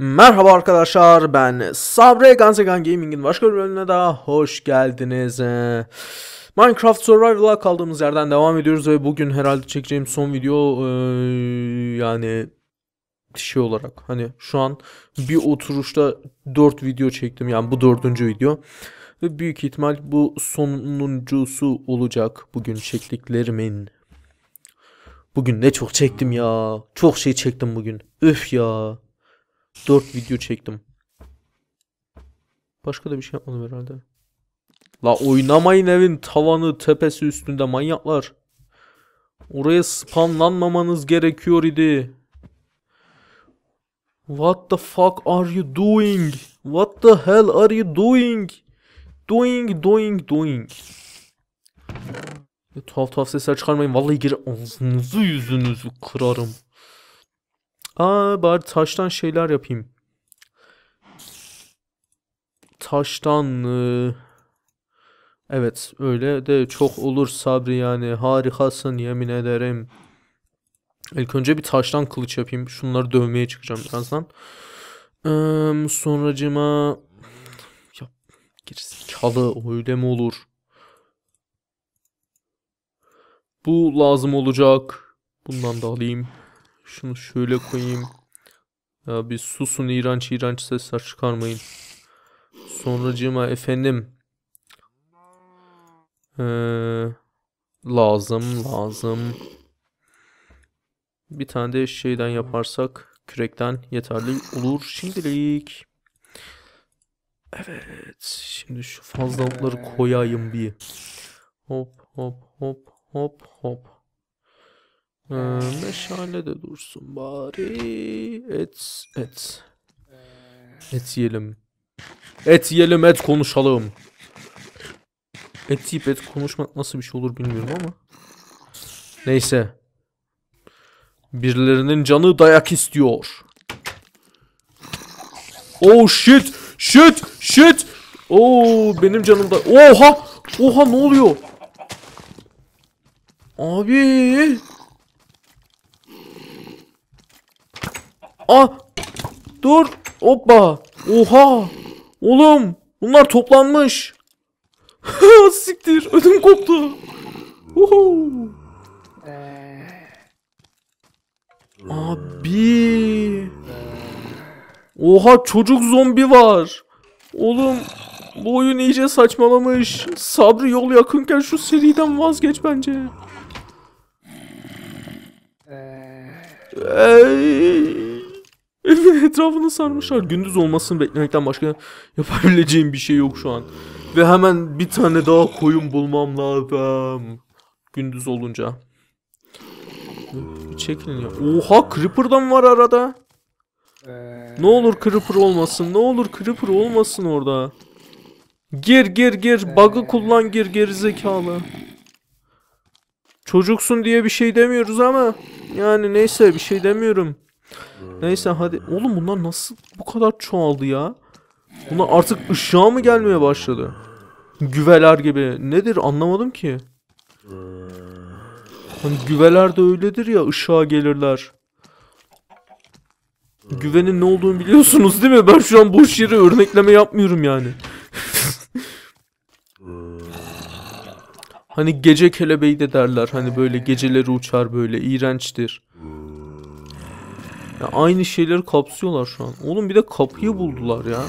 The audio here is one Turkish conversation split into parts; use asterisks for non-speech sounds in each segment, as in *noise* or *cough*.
Merhaba arkadaşlar ben Sabre Gansegan Gaming'in başka bir bölümüne daha hoş geldiniz. Ee, Minecraft Survival'a kaldığımız yerden devam ediyoruz ve bugün herhalde çekeceğim son video e, yani şey olarak hani şu an bir oturuşta 4 video çektim yani bu dördüncü video. Ve büyük ihtimal bu sonuncusu olacak bugün çektiklerimin. Bugün ne çok çektim ya. Çok şey çektim bugün. Üf ya. 4 video çektim. Başka da bir şey yapmadım herhalde. La oynamayın evin tavanı tepesi üstünde manyaklar. Oraya spamlanmamanız gerekiyor idi. What the fuck are you doing? What the hell are you doing? Doing, doing, doing. Ya, tuhaf tuhaf sesler çıkarmayın. Vallahi geri ağzınızı yüzünüzü kırarım. Aa bari taştan şeyler yapayım. Taştan e, Evet öyle de çok olur Sabri yani harikasın yemin ederim. İlk önce bir taştan kılıç yapayım. Şunları dövmeye çıkacağım birazdan. Ee, sonracıma ya gerizekalı öyle mi olur? Bu lazım olacak. Bundan da alayım. Şunu şöyle koyayım. Ya bir susun iğrenç iğrenç sesler çıkarmayın. Sonracığıma efendim. Ee, lazım lazım. Bir tane de şeyden yaparsak kürekten yeterli olur şimdilik. Evet. Şimdi şu fazlalıkları koyayım bir. Hop hop hop hop hop. Ee, meşale de dursun bari. Et, et. Ee, et yiyelim. Et yiyelim, et konuşalım. Et yiyip et konuşmak nasıl bir şey olur bilmiyorum ama. Neyse. Birilerinin canı dayak istiyor. Oh shit! Shit! Shit! oh benim canım da... Oha! Oha ne oluyor? Abi! Ah. Dur. Hoppa. Oha. Oğlum. Bunlar toplanmış. *laughs* Siktir. Ödüm koptu. Ee. Abi. Oha çocuk zombi var. Oğlum bu oyun iyice saçmalamış. Sabri yol yakınken şu seriden vazgeç bence. Ee. Ey. Evi etrafını sarmışlar. Gündüz olmasını beklemekten başka yapabileceğim bir şey yok şu an. Ve hemen bir tane daha koyun bulmam lazım. Gündüz olunca. Çekilin ya. Oha Creeper'dan var arada. Ne olur Creeper olmasın. Ne olur Creeper olmasın orada. Gir gir gir. Bug'ı kullan gir geri zekalı. Çocuksun diye bir şey demiyoruz ama. Yani neyse bir şey demiyorum. Neyse hadi. Oğlum bunlar nasıl bu kadar çoğaldı ya? Bunlar artık ışığa mı gelmeye başladı? Güveler gibi. Nedir anlamadım ki. Hani güveler de öyledir ya ışığa gelirler. Güvenin ne olduğunu biliyorsunuz değil mi? Ben şu an boş yere örnekleme yapmıyorum yani. *laughs* hani gece kelebeği de derler. Hani böyle geceleri uçar böyle iğrençtir. Ya aynı şeyleri kapsıyorlar şu an. Oğlum bir de kapıyı buldular ya.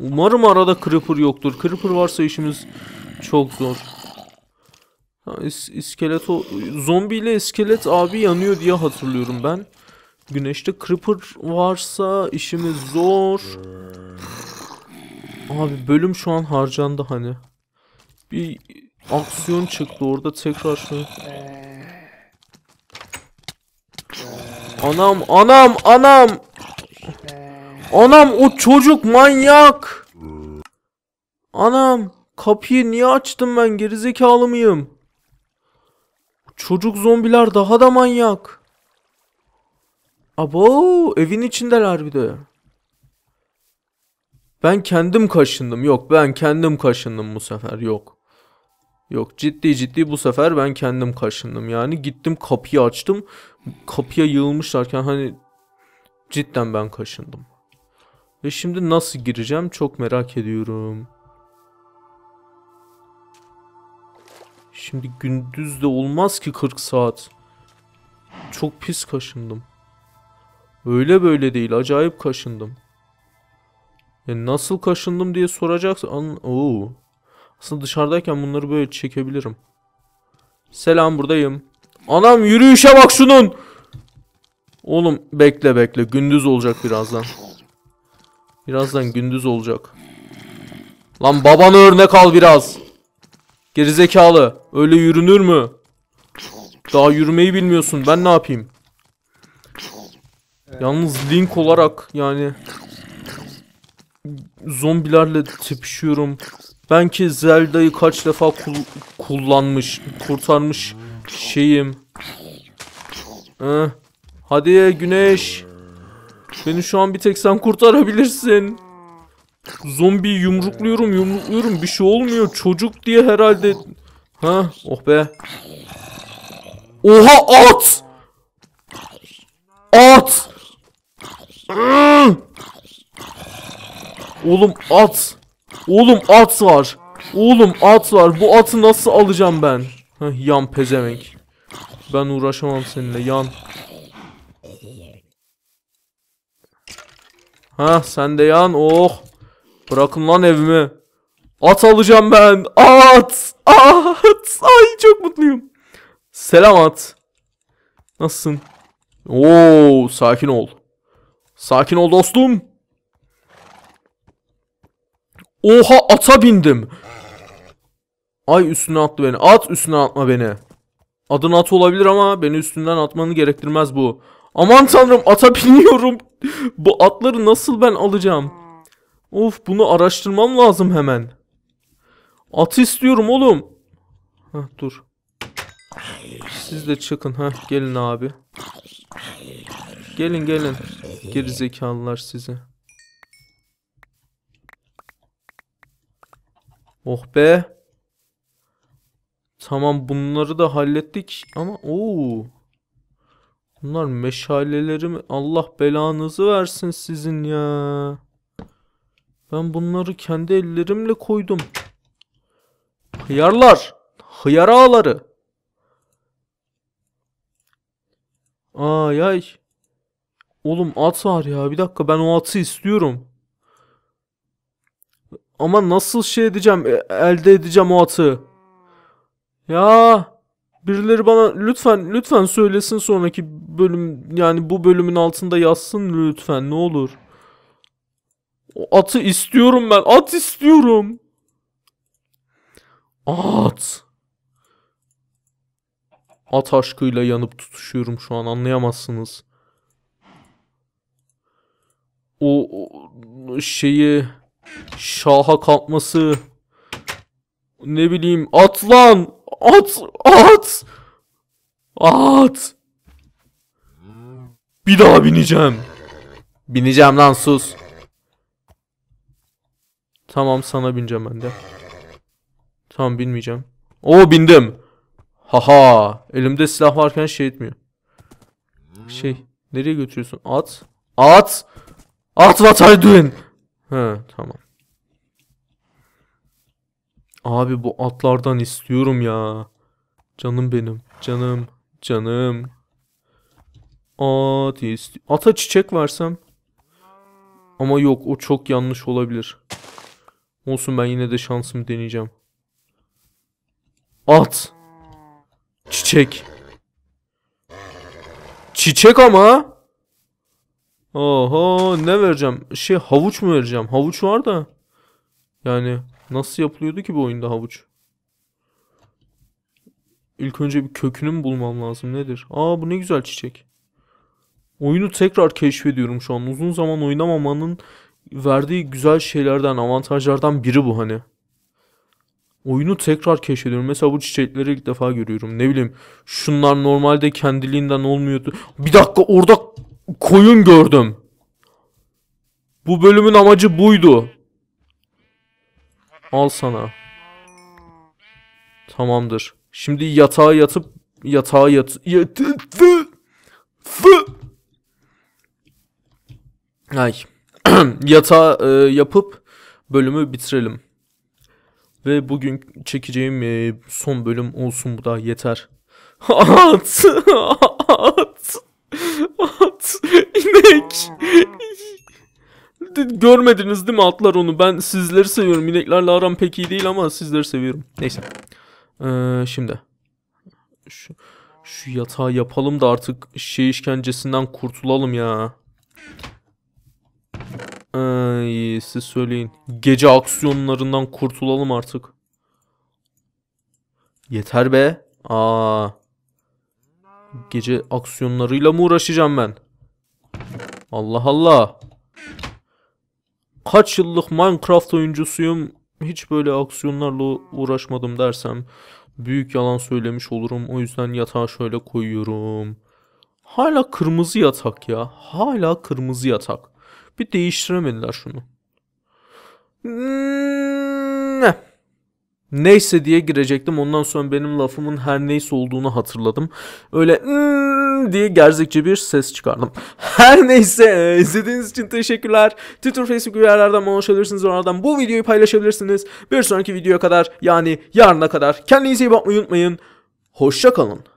Umarım arada Creeper yoktur. Creeper varsa işimiz çok zor. Ha, is iskelet o zombi ile iskelet abi yanıyor diye hatırlıyorum ben. Güneşte Creeper varsa işimiz zor. Abi bölüm şu an harcandı hani. Bir aksiyon çıktı orada tekrar şu. Anam anam anam. Anam o çocuk manyak. Anam kapıyı niye açtım ben gerizekalı mıyım? Çocuk zombiler daha da manyak. Abo evin içindeler bir de. Ben kendim kaşındım. Yok ben kendim kaşındım bu sefer. Yok. Yok ciddi ciddi bu sefer ben kendim kaşındım yani gittim kapıyı açtım kapıya yığılmışlarken hani cidden ben kaşındım. Ve şimdi nasıl gireceğim çok merak ediyorum. Şimdi gündüz de olmaz ki 40 saat. Çok pis kaşındım. Öyle böyle değil acayip kaşındım. Ya e nasıl kaşındım diye soracaksan... Oo. Aslında dışarıdayken bunları böyle çekebilirim. Selam buradayım. Anam yürüyüşe bak şunun. Oğlum bekle bekle. Gündüz olacak birazdan. Birazdan gündüz olacak. Lan babanı örnek al biraz. Gerizekalı. Öyle yürünür mü? Daha yürümeyi bilmiyorsun. Ben ne yapayım? Yalnız link olarak yani zombilerle tepişiyorum. Ben ki Zelda'yı kaç defa kul kullanmış, kurtarmış şeyim. Heh. Hadi güneş. Beni şu an bir tek sen kurtarabilirsin. Zombi yumrukluyorum yumrukluyorum bir şey olmuyor. Çocuk diye herhalde. Ha oh be. Oha at. At. Oğlum at. Oğlum at var. Oğlum at var. Bu atı nasıl alacağım ben? Heh, yan pezevenk. Ben uğraşamam seninle yan. Ha sen de yan. Oh. Bırakın lan evimi. At alacağım ben. At. At. Ay çok mutluyum. Selam at. Nasılsın? Oo sakin ol. Sakin ol dostum. Oha ata bindim. Ay üstüne atlı beni. At üstüne atma beni. Adın at olabilir ama beni üstünden atmanı gerektirmez bu. Aman tanrım ata *laughs* biniyorum. bu atları nasıl ben alacağım? Of bunu araştırmam lazım hemen. At istiyorum oğlum. Heh, dur. Siz de çıkın. Heh, gelin abi. Gelin gelin. Gerizekalılar sizi. Oh be. Tamam bunları da hallettik ama o, Bunlar meşaleleri mi? Allah belanızı versin sizin ya. Ben bunları kendi ellerimle koydum. Hıyarlar. Hıyar ağları. Ay ay. Oğlum at var ya. Bir dakika ben o atı istiyorum. Ama nasıl şey edeceğim, e, elde edeceğim o atı? Ya birileri bana lütfen lütfen söylesin sonraki bölüm yani bu bölümün altında yazsın lütfen ne olur. O atı istiyorum ben. At istiyorum. At. At aşkıyla yanıp tutuşuyorum şu an anlayamazsınız. O, o şeyi Şaha kalkması. Ne bileyim at lan. At at. At. Bir daha bineceğim. Bineceğim lan sus. Tamam sana bineceğim ben de. Tamam binmeyeceğim. Oo bindim. Haha. Elimde silah varken şey etmiyor. Şey. Nereye götürüyorsun? At. At. At what I doing? He tamam. Abi bu atlardan istiyorum ya. Canım benim. Canım. Canım. At isti Ata çiçek versem. Ama yok o çok yanlış olabilir. Olsun ben yine de şansımı deneyeceğim. At. Çiçek. Çiçek ama. Oho ne vereceğim? Şey havuç mu vereceğim? Havuç var da. Yani nasıl yapılıyordu ki bu oyunda havuç? İlk önce bir kökünü mü bulmam lazım nedir? Aa bu ne güzel çiçek. Oyunu tekrar keşfediyorum şu an. Uzun zaman oynamamanın verdiği güzel şeylerden, avantajlardan biri bu hani. Oyunu tekrar keşfediyorum. Mesela bu çiçekleri ilk defa görüyorum. Ne bileyim şunlar normalde kendiliğinden olmuyordu. Bir dakika orada koyun gördüm. Bu bölümün amacı buydu. Al sana. Tamamdır. Şimdi yatağa yatıp yatağa yat yatı Ay. *clears throat* yatağa e, yapıp bölümü bitirelim. Ve bugün çekeceğim e, son bölüm olsun bu da yeter. *laughs* *laughs* İnek. Görmediniz değil mi atlar onu? Ben sizleri seviyorum. İneklerle aram pek iyi değil ama sizleri seviyorum. Neyse. Ee, şimdi. Şu, şu yatağı yapalım da artık şey işkencesinden kurtulalım ya. Ay, siz söyleyin. Gece aksiyonlarından kurtulalım artık. Yeter be. Aa. Gece aksiyonlarıyla mı uğraşacağım ben? Allah Allah. Kaç yıllık Minecraft oyuncusuyum. Hiç böyle aksiyonlarla uğraşmadım dersem büyük yalan söylemiş olurum. O yüzden yatağı şöyle koyuyorum. Hala kırmızı yatak ya. Hala kırmızı yatak. Bir değiştiremediler şunu. Ne? Neyse diye girecektim. Ondan sonra benim lafımın her neyse olduğunu hatırladım. Öyle diye gerzekçi bir ses çıkardım. *laughs* Her neyse izlediğiniz için teşekkürler. Twitter, Facebook yerlerden bana ulaşabilirsiniz. Oralardan bu videoyu paylaşabilirsiniz. Bir sonraki videoya kadar yani yarına kadar kendinize iyi bakmayı unutmayın. Hoşça kalın.